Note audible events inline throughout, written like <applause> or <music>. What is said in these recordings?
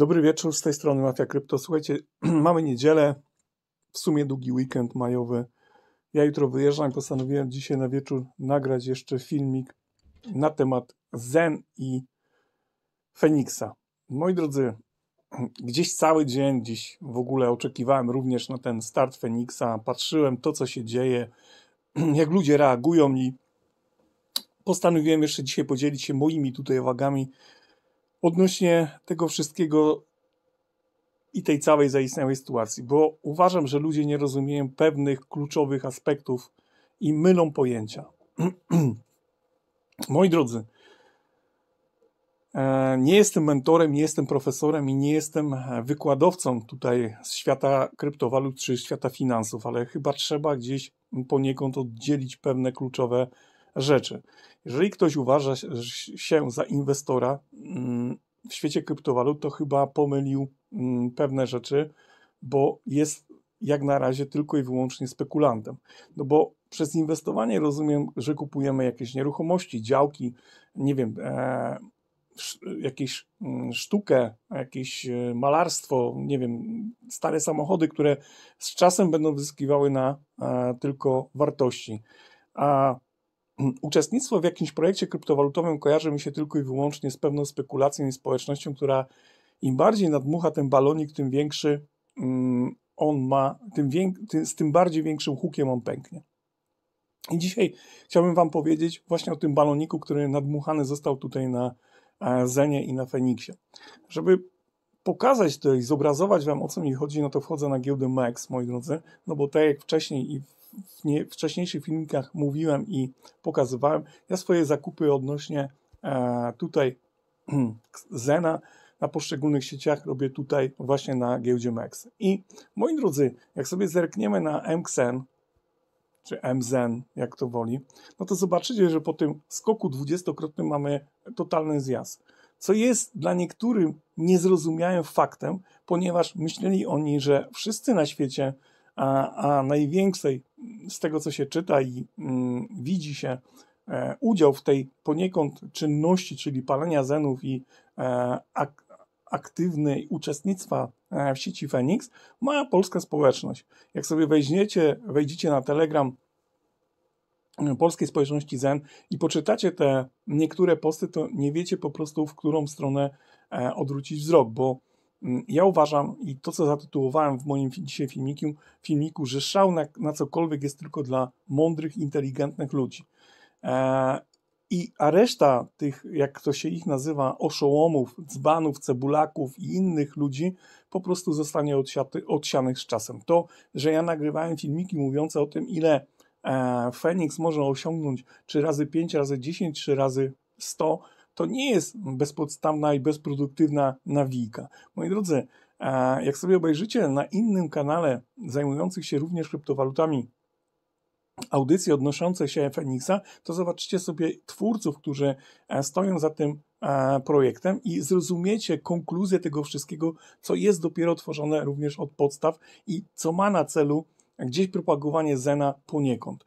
Dobry wieczór, z tej strony Mafia Krypto. Słuchajcie, <clears throat> mamy niedzielę, w sumie długi weekend majowy. Ja jutro wyjeżdżam, postanowiłem dzisiaj na wieczór nagrać jeszcze filmik na temat Zen i Feniksa. Moi drodzy, <clears throat> gdzieś cały dzień dziś w ogóle oczekiwałem również na ten start Feniksa, patrzyłem to, co się dzieje, <clears throat> jak ludzie reagują i postanowiłem jeszcze dzisiaj podzielić się moimi tutaj uwagami odnośnie tego wszystkiego i tej całej zaistniałej sytuacji, bo uważam, że ludzie nie rozumieją pewnych kluczowych aspektów i mylą pojęcia. <clears throat> Moi drodzy, e, nie jestem mentorem, nie jestem profesorem i nie jestem wykładowcą tutaj z świata kryptowalut czy świata finansów, ale chyba trzeba gdzieś poniekąd oddzielić pewne kluczowe rzeczy. Jeżeli ktoś uważa się za inwestora mm, w świecie kryptowalut, to chyba pomylił mm, pewne rzeczy, bo jest jak na razie tylko i wyłącznie spekulantem. No bo przez inwestowanie rozumiem, że kupujemy jakieś nieruchomości, działki, nie wiem, e, jakieś mm, sztukę, jakieś e, malarstwo, nie wiem, stare samochody, które z czasem będą zyskiwały na e, tylko wartości. A Mm, uczestnictwo w jakimś projekcie kryptowalutowym kojarzy mi się tylko i wyłącznie z pewną spekulacją i społecznością, która im bardziej nadmucha ten balonik, tym większy mm, on ma, tym wiek, z tym bardziej większym hukiem on pęknie. I dzisiaj chciałbym Wam powiedzieć właśnie o tym baloniku, który nadmuchany został tutaj na e, Zenie i na Feniksie. Żeby pokazać to i zobrazować Wam, o co mi chodzi, no to wchodzę na giełdę Max, moi drodzy, no bo tak jak wcześniej i w nie, wcześniejszych filmikach mówiłem i pokazywałem, ja swoje zakupy odnośnie e, tutaj <clears throat> Zena na poszczególnych sieciach robię tutaj właśnie na giełdzie Max. I moi drodzy, jak sobie zerkniemy na MXEN, czy MZEN, jak to woli, no to zobaczycie, że po tym skoku dwudziestokrotnym mamy totalny zjazd co jest dla niektórych niezrozumiałym faktem, ponieważ myśleli oni, że wszyscy na świecie, a, a największej z tego, co się czyta i mm, widzi się, e, udział w tej poniekąd czynności, czyli palenia zenów i e, ak, aktywnej uczestnictwa e, w sieci Fenix, ma polska społeczność. Jak sobie wejdziecie, wejdziecie na Telegram polskiej społeczności Zen i poczytacie te niektóre posty, to nie wiecie po prostu, w którą stronę e, odwrócić wzrok, bo mm, ja uważam i to, co zatytułowałem w moim dzisiaj filmiku, filmiku że szał na, na cokolwiek jest tylko dla mądrych, inteligentnych ludzi. E, i, a reszta tych, jak to się ich nazywa, oszołomów, dzbanów, cebulaków i innych ludzi po prostu zostanie odsiaty, odsianych z czasem. To, że ja nagrywałem filmiki mówiące o tym, ile Phoenix e, może osiągnąć 3 razy 5, razy 10, 3 razy 100, to nie jest bezpodstawna i bezproduktywna nawijka. Moi drodzy, e, jak sobie obejrzycie na innym kanale zajmujących się również kryptowalutami audycje odnoszące się Feniksa, to zobaczycie sobie twórców, którzy e, stoją za tym projektem i zrozumiecie konkluzję tego wszystkiego, co jest dopiero tworzone również od podstaw i co ma na celu gdzieś propagowanie Zena poniekąd.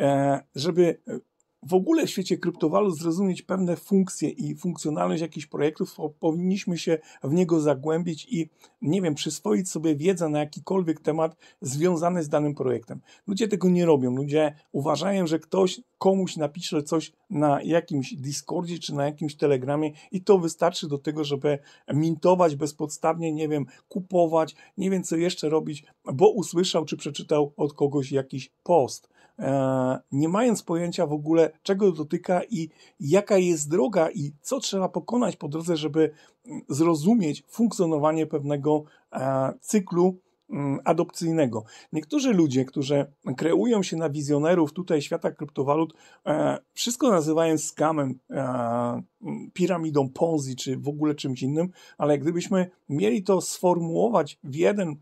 E, żeby e, w ogóle w świecie kryptowalut zrozumieć pewne funkcje i funkcjonalność jakichś projektów, powinniśmy się w niego zagłębić i, nie wiem, przyswoić sobie wiedzę na jakikolwiek temat związany z danym projektem. Ludzie tego nie robią. Ludzie uważają, że ktoś komuś napisze coś na jakimś Discordzie czy na jakimś Telegramie i to wystarczy do tego, żeby mintować bezpodstawnie, nie wiem, kupować, nie wiem co jeszcze robić, bo usłyszał czy przeczytał od kogoś jakiś post. E, nie mając pojęcia w ogóle, czego dotyka i jaka jest droga i co trzeba pokonać po drodze, żeby mm, zrozumieć funkcjonowanie pewnego e, cyklu mm, adopcyjnego. Niektórzy ludzie, którzy kreują się na wizjonerów tutaj świata kryptowalut, e, wszystko nazywają skamem, mm, piramidą Ponzi czy w ogóle czymś innym, ale gdybyśmy mieli to sformułować w jeden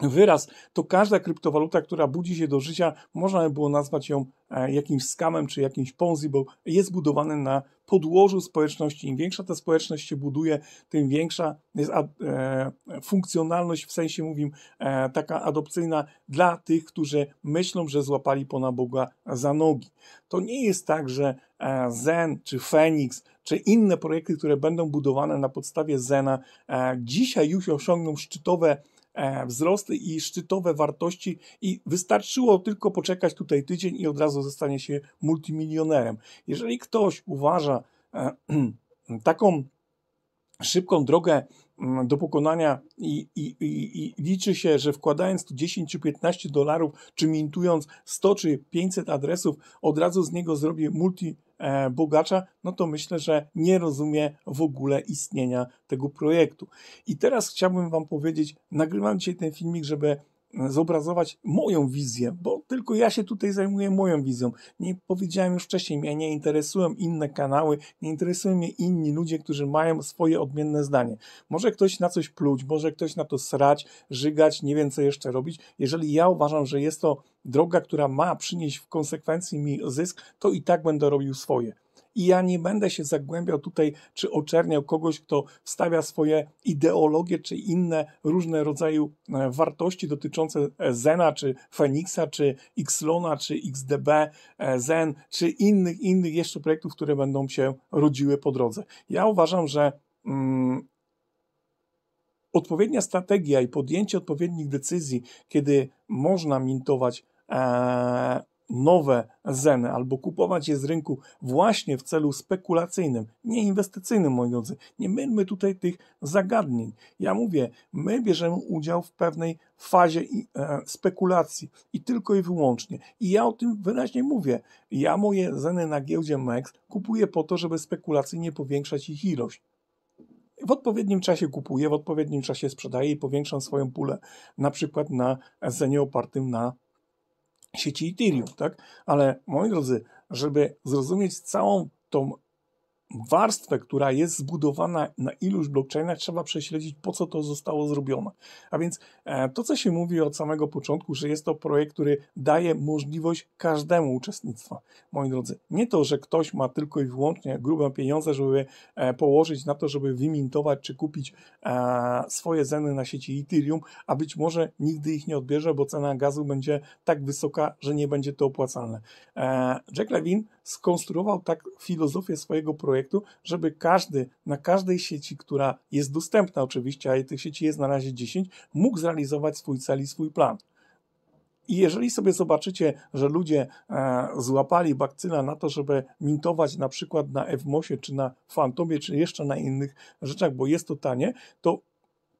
wyraz, to każda kryptowaluta, która budzi się do życia, można by było nazwać ją e, jakimś skamem czy jakimś ponzi, bo jest budowany na podłożu społeczności. Im większa ta społeczność się buduje, tym większa jest e, funkcjonalność, w sensie mówim, e, taka adopcyjna dla tych, którzy myślą, że złapali Pana Boga za nogi. To nie jest tak, że Zen czy Phoenix czy inne projekty, które będą budowane na podstawie Zena, dzisiaj już osiągną szczytowe E, wzrosty i szczytowe wartości i wystarczyło tylko poczekać tutaj tydzień i od razu zostanie się multimilionerem. Jeżeli ktoś uważa e, <clears throat> taką szybką drogę mm, do pokonania i, i, i, i, liczy się, że wkładając tu 10 czy 15 dolarów, czy mintując 100 czy 500 adresów, od razu z niego zrobię multi E, bogacza, no to myślę, że nie rozumie w ogóle istnienia tego projektu. I teraz chciałbym Wam powiedzieć, nagrywam dzisiaj ten filmik, żeby zobrazować moją wizję, bo tylko ja się tutaj zajmuję moją wizją. Nie powiedziałem już wcześniej, ja nie interesują inne kanały, nie interesują mnie inni ludzie, którzy mają swoje odmienne zdanie. Może ktoś na coś pluć, może ktoś na to srać, żygać, nie wiem co jeszcze robić. Jeżeli ja uważam, że jest to droga, która ma przynieść w konsekwencji mi zysk, to i tak będę robił swoje. I ja nie będę się zagłębiał tutaj, czy oczerniał kogoś, kto wstawia swoje ideologie, czy inne różne rodzaje e, wartości dotyczące e, Zena, czy Feniksa, czy Xlona, czy XDB, e, Zen, czy innych, innych jeszcze projektów, które będą się rodziły po drodze. Ja uważam, że mm, odpowiednia strategia i podjęcie odpowiednich decyzji, kiedy można mintować e, nowe Zeny albo kupować je z rynku właśnie w celu spekulacyjnym, nie inwestycyjnym, moi drodzy. Nie mylmy tutaj tych zagadnień. Ja mówię, my bierzemy udział w pewnej fazie e, spekulacji i tylko i wyłącznie. I ja o tym wyraźnie mówię. Ja moje Zeny na giełdzie MEX kupuję po to, żeby spekulacyjnie powiększać ich ilość w odpowiednim czasie kupuję, w odpowiednim czasie sprzedaję i powiększam swoją pulę, na przykład na zenie opartym na sieci Ethereum, tak? Ale moi drodzy, żeby zrozumieć całą tą warstwę, która jest zbudowana na iluś blockchainach, trzeba prześledzić, po co to zostało zrobione. A więc e, to, co się mówi od samego początku, że jest to projekt, który daje możliwość każdemu uczestnictwa. Moi drodzy, nie to, że ktoś ma tylko i wyłącznie grube pieniądze, żeby e, położyć na to, żeby wymintować czy kupić e, swoje zeny na sieci Ethereum, a być może nigdy ich nie odbierze, bo cena gazu będzie tak wysoka, że nie będzie to opłacalne. Jack Levin skonstruował tak filozofię swojego projektu, projektu, żeby każdy na każdej sieci, która jest dostępna oczywiście, a tych sieci jest na razie 10, mógł zrealizować swój cel i swój plan. I jeżeli sobie zobaczycie, że ludzie e, złapali bakcyla na to, żeby mintować na przykład na FMOSie, czy na Fantomie, czy jeszcze na innych rzeczach, bo jest to tanie, to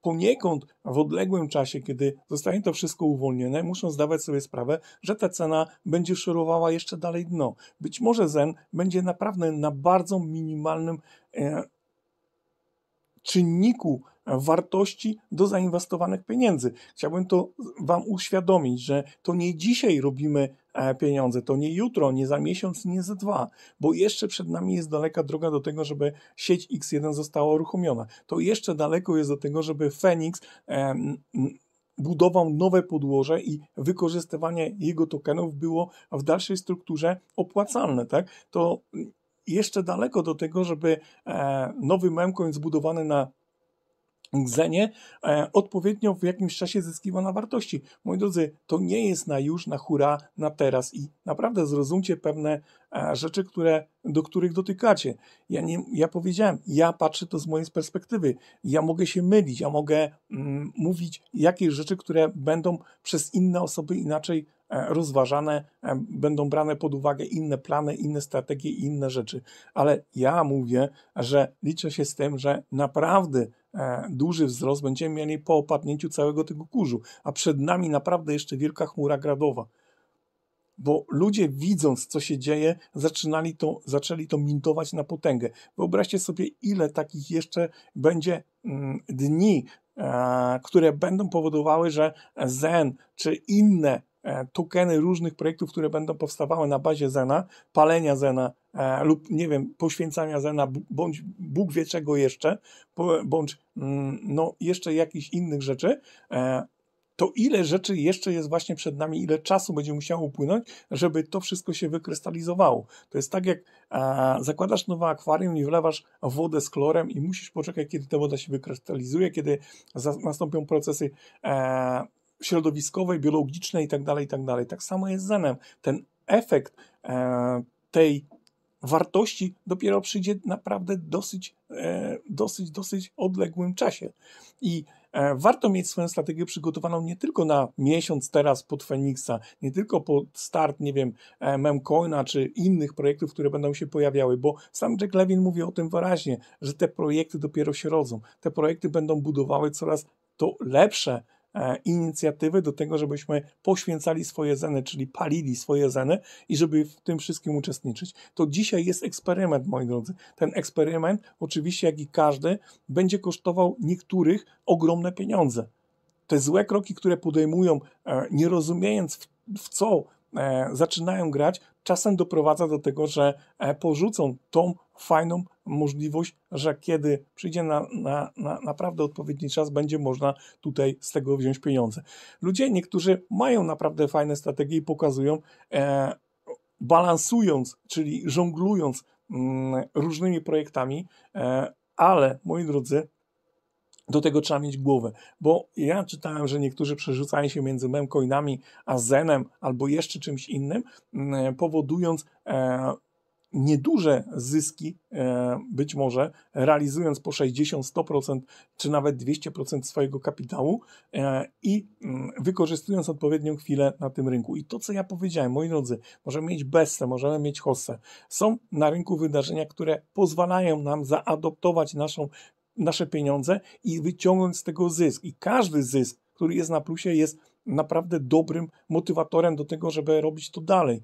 poniekąd w odległym czasie, kiedy zostanie to wszystko uwolnione, muszą zdawać sobie sprawę, że ta cena będzie szurowała jeszcze dalej dno. Być może Zen będzie naprawdę na bardzo minimalnym e, czynniku wartości do zainwestowanych pieniędzy. Chciałbym to Wam uświadomić, że to nie dzisiaj robimy e, pieniądze. To nie jutro, nie za miesiąc, nie za dwa, bo jeszcze przed nami jest daleka droga do tego, żeby sieć X1 została uruchomiona. To jeszcze daleko jest do tego, żeby Phoenix e, budował nowe podłoże i wykorzystywanie jego tokenów było w dalszej strukturze opłacalne, tak? To jeszcze daleko do tego, żeby e, nowy memcoin zbudowany na Gzenie e, odpowiednio w jakimś czasie zyskiwa na wartości. Moi drodzy, to nie jest na już, na hura, na teraz i naprawdę zrozumcie pewne e, rzeczy, które, do których dotykacie. Ja, nie, ja powiedziałem, ja patrzę to z mojej perspektywy. Ja mogę się mylić, ja mogę mm, mówić jakieś rzeczy, które będą przez inne osoby inaczej E, rozważane, e, będą brane pod uwagę inne plany, inne strategie i inne rzeczy. Ale ja mówię, że liczę się z tym, że naprawdę e, duży wzrost będziemy mieli po opadnięciu całego tego kurzu, a przed nami naprawdę jeszcze wielka chmura gradowa. Bo ludzie widząc, co się dzieje, zaczynali to, zaczęli to mintować na potęgę. Wyobraźcie sobie, ile takich jeszcze będzie mm, dni, które będą powodowały, że Zen czy inne E, tokeny różnych projektów, które będą powstawały na bazie Zena, palenia Zena e, lub nie wiem, poświęcania Zena, bądź Bóg wie czego jeszcze, bądź mm, no, jeszcze jakichś innych rzeczy, e, to ile rzeczy jeszcze jest właśnie przed nami, ile czasu będzie musiało upłynąć, żeby to wszystko się wykrystalizowało. To jest tak, jak zakładasz nowe akwarium i wlewasz wodę z klorem i musisz poczekać, kiedy ta woda się wykrystalizuje, kiedy nastąpią procesy środowiskowej, biologicznej tak dalej i tak, tak samo jest z zenem. Ten efekt e, tej wartości dopiero przyjdzie naprawdę dosyć, e, dosyć, dosyć odległym czasie. I e, warto mieć swoją strategię przygotowaną nie tylko na miesiąc teraz pod Feniksa, nie tylko pod start, nie wiem, e, Memcoina czy innych projektów, które będą się pojawiały, bo sam Jack Levin mówi o tym wyraźnie, że te projekty dopiero się rodzą. Te projekty będą budowały coraz to lepsze E, inicjatywy do tego, żebyśmy poświęcali swoje zeny, czyli palili swoje zeny i żeby w tym wszystkim uczestniczyć. To dzisiaj jest eksperyment, moi drodzy. Ten eksperyment, oczywiście jak i każdy, będzie kosztował niektórych ogromne pieniądze. Te złe kroki, które podejmują, e, nie rozumiejąc w, w co E, zaczynają grać, czasem doprowadza do tego, że e, porzucą tą fajną możliwość, że kiedy przyjdzie na, na, na, naprawdę odpowiedni czas, będzie można tutaj z tego wziąć pieniądze. Ludzie, niektórzy mają naprawdę fajne strategie i pokazują, e, balansując, czyli żonglując m, mm, różnymi projektami, e, ale moi drodzy, do tego trzeba mieć głowę, bo ja czytałem, że niektórzy przerzucają się między memcoinami a zenem albo jeszcze czymś innym, mm, powodując e, nieduże zyski, e, być może realizując po 60, 100% czy nawet 200% swojego kapitału e, i m, mm, wykorzystując odpowiednią chwilę na tym rynku. I to, co ja powiedziałem, moi drodzy, możemy mieć Bessę, możemy mieć Hossę. Są na rynku wydarzenia, które pozwalają nam zaadoptować naszą nasze pieniądze i wyciągnąć z tego zysk. I każdy zysk, który jest na plusie, jest naprawdę dobrym motywatorem do tego, żeby robić to dalej.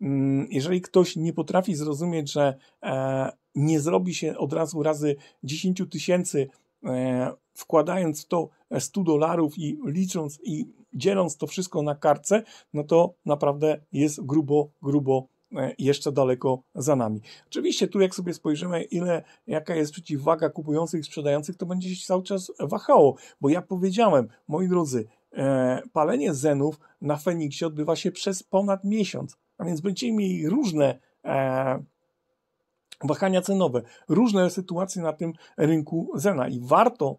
Mm, jeżeli ktoś nie potrafi zrozumieć, że e, nie zrobi się od razu razy 10 tysięcy, e, wkładając w to 100 e, dolarów i licząc i dzieląc to wszystko na kartce, no to naprawdę jest grubo, grubo E, jeszcze daleko za nami. Oczywiście tu jak sobie spojrzymy, ile, jaka jest przeciwwaga kupujących i sprzedających, to będzie się cały czas wahało, bo ja powiedziałem, moi drodzy, e, palenie zenów na Feniksie odbywa się przez ponad miesiąc, a więc będziemy mieli różne e, wahania cenowe, różne sytuacje na tym rynku zena i warto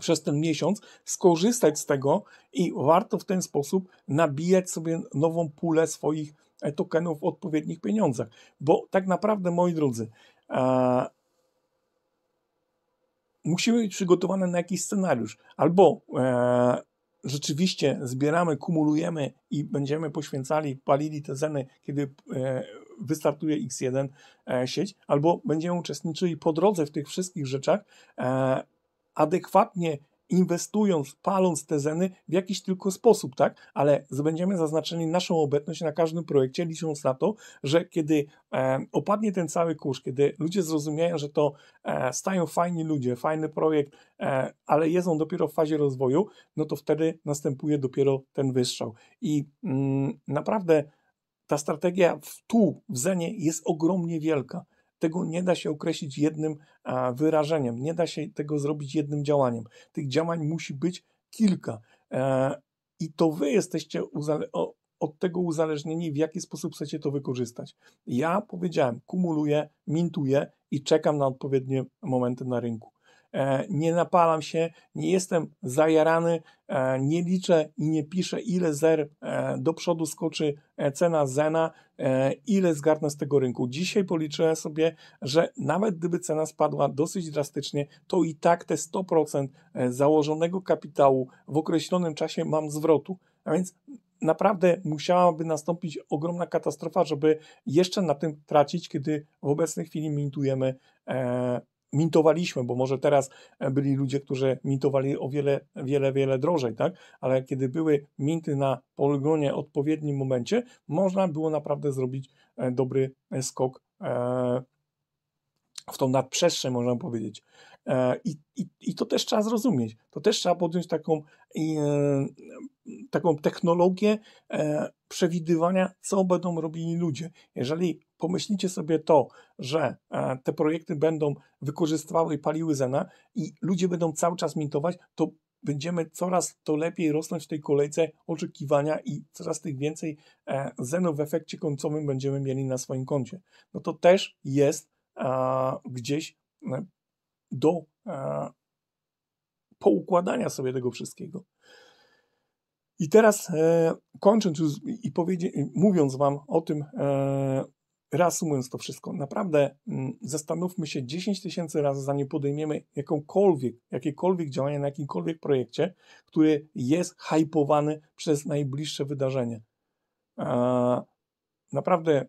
przez ten miesiąc skorzystać z tego i warto w ten sposób nabijać sobie nową pulę swoich tokenów w odpowiednich pieniądzach. Bo tak naprawdę, moi drodzy, musimy być przygotowane na jakiś scenariusz. Albo e, rzeczywiście zbieramy, kumulujemy i będziemy poświęcali, palili te zeny, kiedy e, wystartuje X1 e, sieć, albo będziemy uczestniczyli po drodze w tych wszystkich rzeczach, e, adekwatnie inwestując, paląc te zeny w jakiś tylko sposób, tak? Ale będziemy zaznaczeni naszą obecność na każdym projekcie, licząc na to, że kiedy e, opadnie ten cały kurz, kiedy ludzie zrozumieją, że to e, stają fajni ludzie, fajny projekt, e, ale jest dopiero w fazie rozwoju, no to wtedy następuje dopiero ten wystrzał. I mm, naprawdę ta strategia w tu, w Zenie jest ogromnie wielka. Tego nie da się określić jednym wyrażeniem, nie da się tego zrobić jednym działaniem. Tych działań musi być kilka. E, I to wy jesteście od tego uzależnieni, w jaki sposób chcecie to wykorzystać. Ja powiedziałem, kumuluję, mintuję i czekam na odpowiednie momenty na rynku. E, nie napalam się, nie jestem zajarany, e, nie liczę i nie piszę, ile zer e, do przodu skoczy cena Zena, ile zgarnę z tego rynku. Dzisiaj policzyłem sobie, że nawet gdyby cena spadła dosyć drastycznie, to i tak te 100% założonego kapitału w określonym czasie mam zwrotu. A więc naprawdę musiałaby nastąpić ogromna katastrofa, żeby jeszcze na tym tracić, kiedy w obecnej chwili mintujemy mintowaliśmy, bo może teraz e, byli ludzie, którzy mintowali o wiele, wiele, wiele drożej, tak? Ale kiedy były minty na poligonie odpowiednim momencie, można było naprawdę zrobić e, dobry e, skok w tą nadprzestrzeń, można powiedzieć. I, i, I to też trzeba zrozumieć. To też trzeba podjąć taką, taką technologię przewidywania, co będą robili ludzie. Jeżeli pomyślicie sobie to, że e, te projekty będą wykorzystywały i paliły Zena i ludzie będą cały czas mintować, to będziemy coraz to lepiej rosnąć w tej kolejce oczekiwania i coraz tych więcej e, Zenów w efekcie końcowym będziemy mieli na swoim koncie. No to też jest gdzieś e, do poukładania sobie tego wszystkiego. I teraz e, kończąc już i mówiąc Wam o tym, e, Reasumując to wszystko, naprawdę mm, zastanówmy się 10 tysięcy razy, zanim podejmiemy jakąkolwiek, jakiekolwiek działanie na jakimkolwiek projekcie, który jest hypowany przez najbliższe wydarzenie. Naprawdę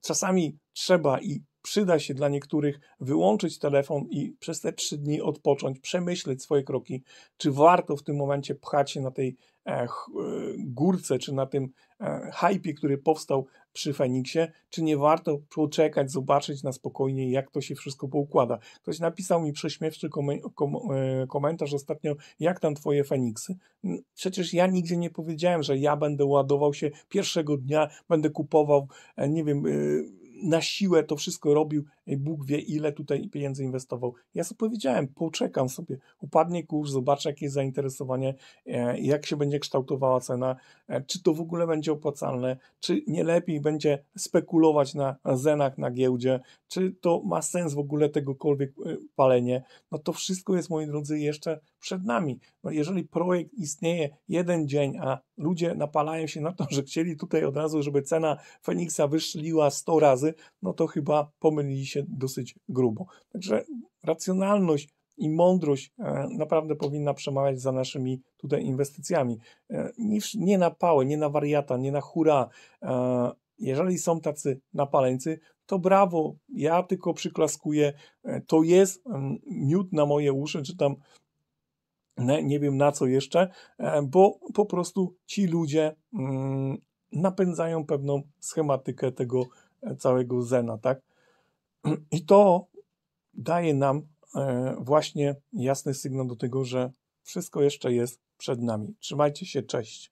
czasami trzeba i przyda się dla niektórych wyłączyć telefon i przez te trzy dni odpocząć, przemyśleć swoje kroki, czy warto w tym momencie pchać się na tej e, e, górce, czy na tym e, hypie, który powstał przy Feniksie, czy nie warto poczekać, zobaczyć na spokojnie, jak to się wszystko poukłada. Ktoś napisał mi prześmiewczy kom- kom- e, komentarz ostatnio, jak tam twoje Feniksy? Przecież ja nigdzie nie powiedziałem, że ja będę ładował się pierwszego dnia, będę kupował, nie wiem, na siłę to wszystko robił Bóg wie, ile tutaj pieniędzy inwestował. Ja sobie powiedziałem, poczekam sobie, upadnie kurs, zobaczę, jakie jest zainteresowanie, e, jak się będzie kształtowała cena, e, czy to w ogóle będzie opłacalne, czy nie lepiej będzie spekulować na zenach na giełdzie, czy to ma sens w ogóle tegokolwiek e, palenie. No to wszystko jest, moi drodzy, jeszcze przed nami. No jeżeli projekt istnieje jeden dzień, a ludzie napalają się na to, że chcieli tutaj od razu, żeby cena Feniksa wyszliła 100 razy, no to chyba pomylili się dosyć grubo. Także racjonalność i mądrość e, naprawdę powinna przemawiać za naszymi tutaj inwestycjami. E, nie na pałę, nie na wariata, nie na hura. E, jeżeli są tacy napaleńcy, to brawo, ja tylko przyklaskuję. To jest mm, miód na moje uszy, czy tam nie wiem na co jeszcze, bo po prostu ci ludzie mm, napędzają pewną schematykę tego całego zena, tak? I to daje nam e, właśnie jasny sygnał do tego, że wszystko jeszcze jest przed nami. Trzymajcie się, cześć.